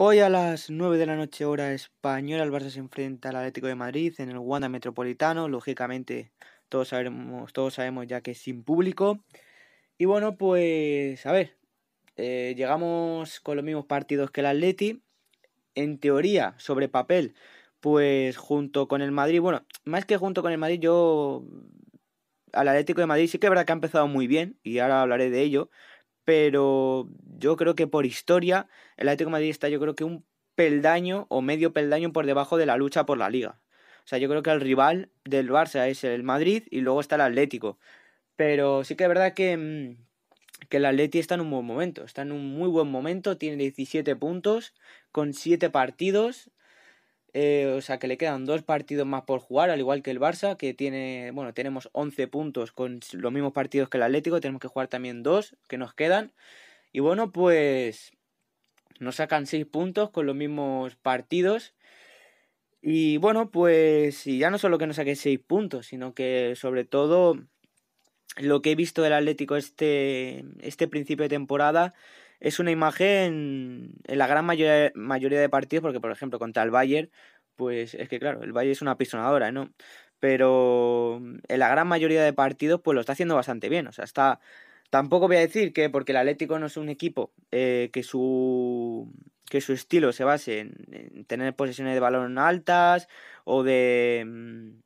Hoy a las 9 de la noche hora española el Barça se enfrenta al Atlético de Madrid en el Wanda Metropolitano, lógicamente todos sabemos, todos sabemos ya que es sin público. Y bueno, pues a ver, eh, llegamos con los mismos partidos que el Atleti, en teoría, sobre papel, pues junto con el Madrid, bueno, más que junto con el Madrid yo al Atlético de Madrid sí que es verdad que ha empezado muy bien y ahora hablaré de ello, pero yo creo que por historia el Atlético Madrid está yo creo que un peldaño o medio peldaño por debajo de la lucha por la liga. O sea, yo creo que el rival del Barça es el Madrid y luego está el Atlético. Pero sí que es verdad que, mm, que el Atleti está en un buen momento, está en un muy buen momento, tiene 17 puntos con 7 partidos, eh, o sea que le quedan dos partidos más por jugar, al igual que el Barça, que tiene, bueno, tenemos 11 puntos con los mismos partidos que el Atlético, tenemos que jugar también dos que nos quedan. Y bueno, pues nos sacan 6 puntos con los mismos partidos. Y bueno, pues y ya no solo que nos saquen 6 puntos, sino que sobre todo lo que he visto del Atlético este, este principio de temporada es una imagen en la gran mayoría, de partidos, porque por ejemplo contra el Bayern, pues es que claro, el Bayern es una pisonadora, ¿no? Pero mm, en la gran mayoría de partidos, pues lo está haciendo bastante bien. O sea, está. Tampoco voy a decir que porque el Atlético no es un equipo eh, que su que su estilo se base en, tener posesiones de balón altas o de, mm,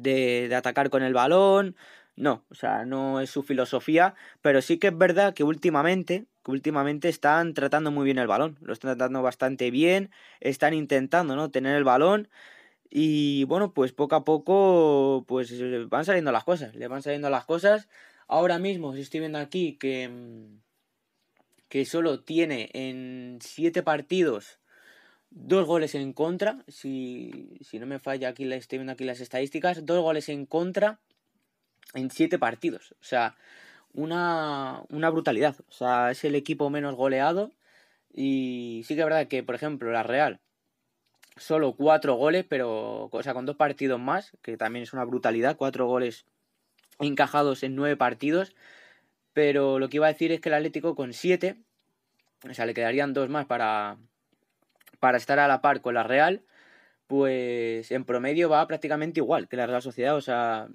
de, de, atacar con el balón. No, o sea, no es su filosofía, pero sí que es verdad que últimamente que últimamente están tratando muy bien el balón, lo están tratando bastante bien, están intentando ¿no? tener el balón y bueno, pues poco a poco pues eh, van saliendo las cosas, le van saliendo las cosas. Ahora mismo si estoy viendo aquí que, mm, que solo tiene en 7 partidos dos goles en contra, si, si no me falla aquí, estoy viendo aquí las estadísticas, dos goles en contra en 7 partidos, o sea una, una brutalidad. O sea, es el equipo menos goleado. Y sí que es verdad que, por ejemplo, la Real, solo cuatro goles, pero o sea, con dos partidos más, que también es una brutalidad, cuatro goles encajados en nueve partidos. Pero lo que iba a decir es que el Atlético con siete, o sea, le quedarían dos más para, para estar a la par con la Real, pues en promedio va prácticamente igual que la Real Sociedad, o sea,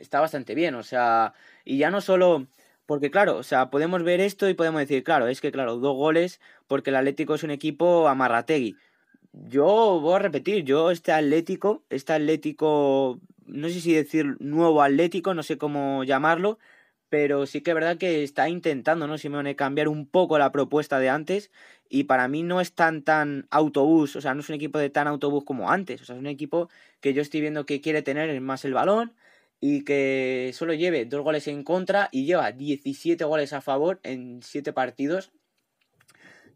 está bastante bien, o sea, y ya no solo... Porque claro, o sea, podemos ver esto y podemos decir, claro, es que claro, dos goles porque el Atlético es un equipo amarrategui. Yo voy a repetir, yo este Atlético, este Atlético, no sé si decir nuevo Atlético, no sé cómo llamarlo, pero sí que es verdad que está intentando, ¿no? me a cambiar un poco la propuesta de antes y para mí no es tan tan autobús, o sea, no es un equipo de tan autobús como antes, o sea, es un equipo que yo estoy viendo que quiere tener más el balón, y que solo lleve dos goles en contra y lleva 17 goles a favor en 7 partidos.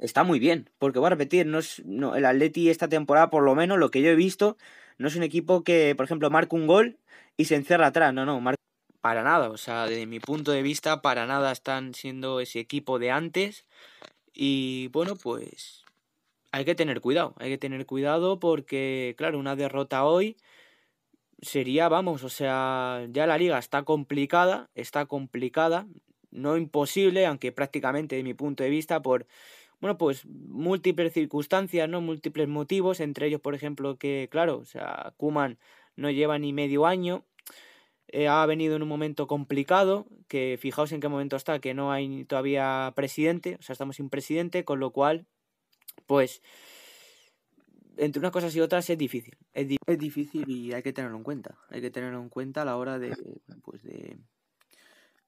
Está muy bien, porque voy a repetir, no el Atleti esta temporada, por lo menos lo que yo he visto, no es un equipo que, por ejemplo, marca un gol y se encerra atrás, no, no, marca... para nada, o sea, desde mi punto de vista, para nada están siendo ese equipo de antes. Y bueno, pues hay que tener cuidado, hay que tener cuidado porque, claro, una derrota hoy sería, vamos, o sea, ya la liga está complicada, está complicada, no imposible, aunque prácticamente de mi punto de vista, por, bueno, pues múltiples circunstancias, ¿no? Múltiples motivos, entre ellos, por ejemplo, que, claro, o sea, Kuman no lleva ni medio año, eh, ha venido en un momento complicado, que fijaos en qué momento está, que no hay todavía presidente, o sea, estamos sin presidente, con lo cual, pues entre unas cosas y otras es difícil. Es, difícil y hay que tenerlo en cuenta. Hay que tenerlo en cuenta a la hora de, pues de,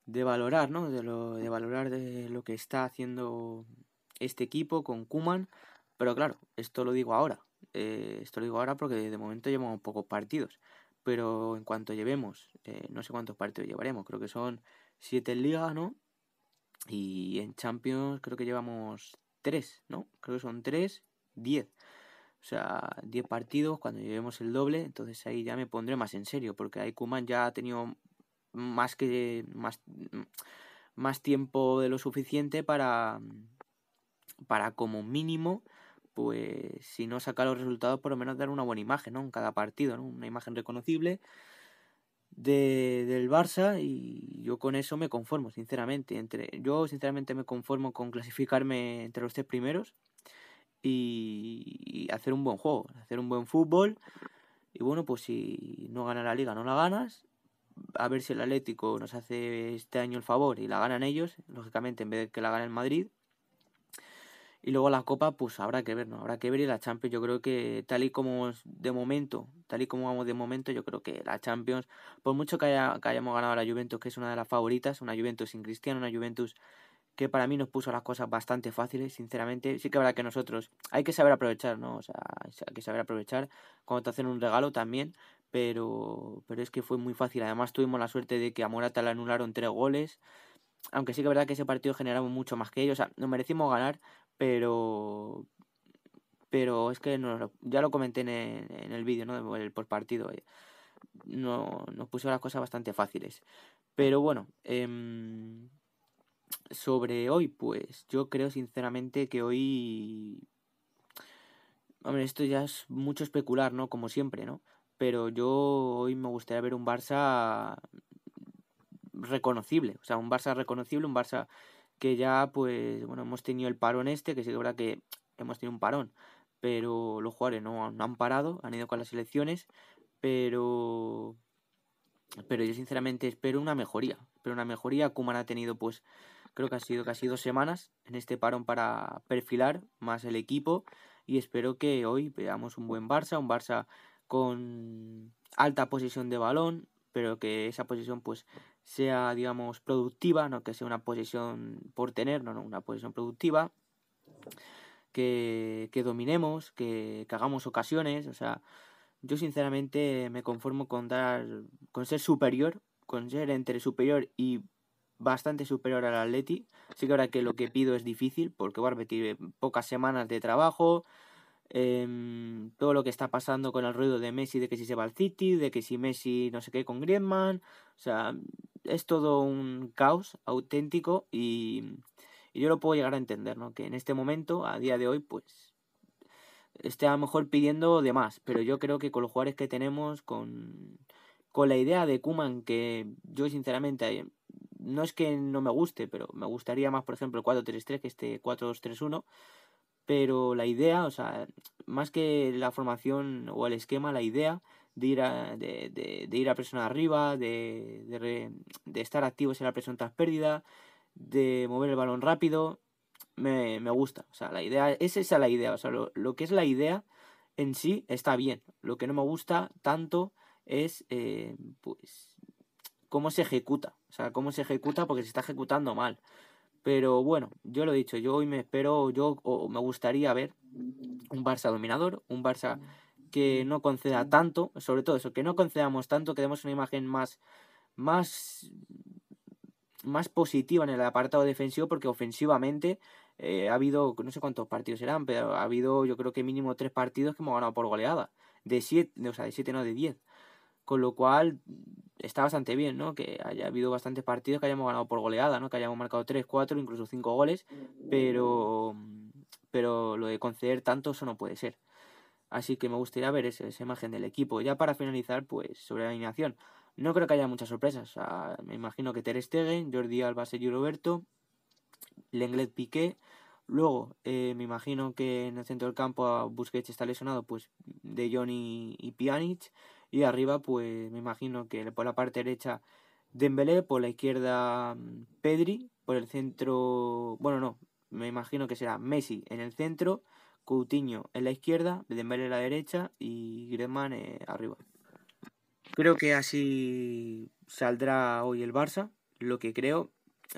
de valorar, ¿no? De, lo, de valorar de lo que está haciendo este equipo con Kuman. Pero claro, esto lo digo ahora. Eh, esto lo digo ahora porque de momento llevamos pocos partidos. Pero en cuanto llevemos, eh, no sé cuántos partidos llevaremos, creo que son siete en Liga, ¿no? Y en Champions creo que llevamos tres, ¿no? Creo que son tres, diez o sea, 10 partidos, cuando llevemos el doble, entonces ahí ya me pondré más en serio, porque ahí Kuman ya ha tenido más que más, tiempo de lo suficiente para para como mínimo pues si no sacar los resultados por lo menos dar una buena imagen en cada partido ¿no? una imagen reconocible del Barça y yo con eso me conformo sinceramente entre yo sinceramente me conformo con clasificarme entre los tres primeros y, hacer un buen juego, hacer un buen fútbol. Y bueno, pues si no gana la liga, no la ganas. A ver si el Atlético nos hace este año el favor y la ganan ellos, lógicamente, en vez de que la gane el Madrid. Y luego la Copa, pues habrá que ver, ¿no? Habrá que ver y la Champions, yo creo que tal y como de momento, tal y como vamos de momento, yo creo que la Champions, por mucho que, haya, que hayamos ganado la Juventus, que es una de las favoritas, una Juventus sin Cristiano, una Juventus que para mí nos puso las cosas bastante fáciles, sinceramente. Sí que verdad que nosotros hay que saber aprovechar, ¿no? O sea, hay que saber aprovechar cuando te hacen un regalo también, pero, pero es que fue muy fácil. Además tuvimos la suerte de que a Morata le anularon tres goles, aunque sí que es verdad que ese partido generamos mucho más que ellos, o sea, nos merecimos ganar, pero... Pero es que ya lo comenté en el, vídeo, ¿no? El partido eh, No, nos puso las cosas bastante fáciles. Pero bueno, em, sobre hoy, pues yo creo sinceramente que hoy... Hombre, esto ya es mucho especular, ¿no? Como siempre, ¿no? Pero yo hoy me gustaría ver un Barça reconocible, o sea, un Barça reconocible, un Barça que ya, pues, bueno, hemos tenido el parón este, que sí que que hemos tenido un parón, pero los jugadores no, no han parado, han ido con las elecciones, pero pero yo sinceramente espero una mejoría. Pero una mejoría. Kuman ha tenido pues creo que ha sido casi dos semanas en este parón para perfilar más el equipo y espero que hoy veamos un buen Barça, un Barça con alta posición de balón, pero que esa posición pues sea digamos productiva, no que sea una posición por tener, no, no una posición productiva. Que, dominemos, que, que hagamos ocasiones, o sea, yo sinceramente me conformo con dar con ser superior, con ser entre superior y bastante superior al Atleti. así que ahora que lo que pido es difícil porque Barbe tiene pocas semanas de trabajo. Em, todo lo que está pasando con el ruido de Messi, de que si se va al City, de que si Messi no sé qué con Griezmann. O sea, es todo un caos auténtico y, yo lo puedo llegar a entender, ¿no? Que en este momento, a día de hoy, pues esté a lo mejor pidiendo de más, pero yo creo que con los jugadores que tenemos, con, con la idea de Kuman, que yo sinceramente no es que no me guste, pero me gustaría más, por ejemplo, el 4-3-3 que este 4-2-3-1. Pero la idea, o sea, más que la formación o el esquema, la idea de ir a, de, ir a presión arriba, de, estar activos en la presión tras pérdida, de mover el balón rápido, me, gusta. O sea, la idea, es esa la idea. O sea, lo, que es la idea en sí está bien. Lo que no me gusta tanto es, eh, pues, cómo se ejecuta. O sea, cómo se ejecuta porque se está ejecutando mal. Pero bueno, yo lo he dicho, yo hoy me espero, yo me gustaría ver un Barça dominador, un Barça que no conceda tanto, sobre todo eso, que no concedamos tanto, que demos una imagen más, más, más positiva en el apartado defensivo, porque ofensivamente eh, ha habido, no sé cuántos partidos serán, pero ha habido yo creo que mínimo tres partidos que hemos ganado por goleada, de siete, o sea, de siete no, de diez. Con lo cual, está bastante bien, ¿no? Que haya habido bastantes partidos que hayamos ganado por goleada, ¿no? Que hayamos marcado 3, 4, incluso 5 goles, pero, pero lo de conceder tanto, eso no puede ser. Así que me gustaría ver esa imagen del equipo. Ya para finalizar, pues, sobre la alineación. No creo que haya muchas sorpresas. me imagino que Ter Stegen, Jordi Alba, y Roberto, Lenglet Piqué, Luego, eh, me imagino que en el centro del campo ah, Busquets está lesionado, pues de Johnny y Pjanic. Y arriba, pues me imagino que por la parte derecha Dembélé, por la izquierda mm, Pedri, por el centro, bueno, no, me imagino que será Messi en el centro, Coutinho en la izquierda, Dembélé en la derecha y Griezmann eh, arriba. Creo que así saldrá hoy el Barça, lo que creo.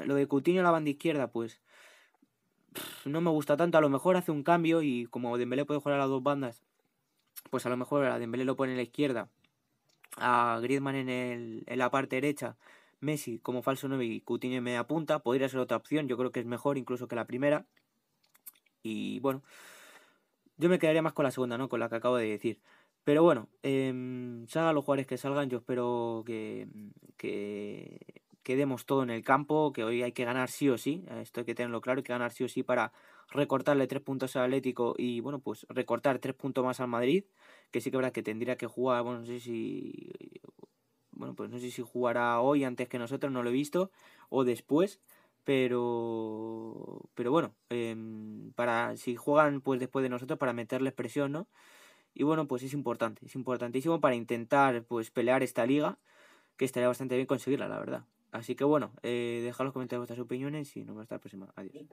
Lo de Coutinho en la banda izquierda, pues no me gusta tanto. A lo mejor hace un cambio y como Dembélé puede jugar a las dos bandas, pues a lo mejor a Dembélé lo pone en la izquierda, a Griezmann en, la parte derecha, Messi como falso 9 y Coutinho en media punta. Podría ser otra opción, yo creo que es mejor incluso que la primera. Y bueno, yo me quedaría más con la segunda, ¿no? Con la que acabo de decir. Pero bueno, eh, salgan los jugadores que salgan, yo espero que, que Quedemos todo en el campo, que hoy hay que ganar sí o sí, eh, esto hay que tenerlo claro, hay que ganar sí o sí para recortarle tres puntos al Atlético y bueno, pues recortar tres puntos más al Madrid, que sí que verdad que tendría que jugar, bueno, no sé si bueno, pues no sé si jugará hoy antes que nosotros, no lo he visto, o después, pero pero bueno, em, para si juegan pues después de nosotros para meterles presión, ¿no? Y bueno, pues es importante, es importantísimo para intentar pues pelear esta liga, que estaría bastante bien conseguirla, la verdad. Así que bueno, eh, dejad en los comentarios vuestras opiniones y nos vemos hasta la próxima. Adiós.